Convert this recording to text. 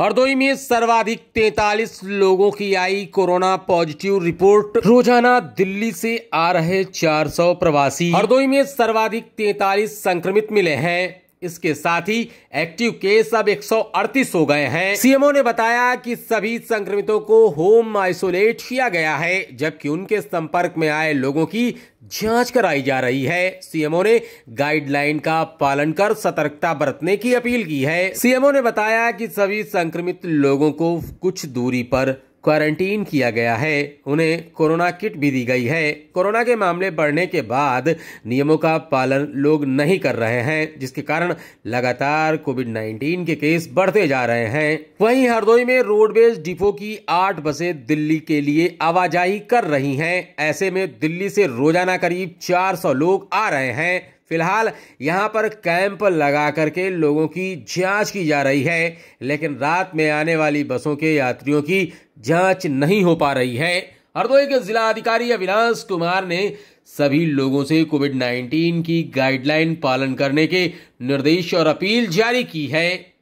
हरदोई में सर्वाधिक तैतालीस लोगों की आई कोरोना पॉजिटिव रिपोर्ट रोजाना दिल्ली से आ रहे 400 प्रवासी हरदोई में सर्वाधिक तैतालीस संक्रमित मिले हैं इसके साथ ही एक्टिव केस अब 138 हो गए हैं सीएमओ ने बताया कि सभी संक्रमितों को होम आइसोलेट किया गया है जबकि उनके संपर्क में आए लोगों की जांच कराई जा रही है सीएमओ ने गाइडलाइन का पालन कर सतर्कता बरतने की अपील की है सीएमओ ने बताया कि सभी संक्रमित लोगों को कुछ दूरी पर क्वारंटीन किया गया है उन्हें कोरोना किट भी दी गई है कोरोना के मामले बढ़ने के बाद नियमों का पालन लोग नहीं कर रहे हैं जिसके कारण लगातार कोविड 19 के केस बढ़ते जा रहे हैं वहीं हरदोई में रोडवेज डिपो की आठ बसें दिल्ली के लिए आवाजाही कर रही हैं ऐसे में दिल्ली से रोजाना करीब 400 लोग आ रहे हैं फिलहाल यहां पर कैंप लगा करके लोगों की जांच की जा रही है लेकिन रात में आने वाली बसों के यात्रियों की जांच नहीं हो पा रही है हरदोई तो के जिला अधिकारी अविनाश कुमार ने सभी लोगों से कोविड 19 की गाइडलाइन पालन करने के निर्देश और अपील जारी की है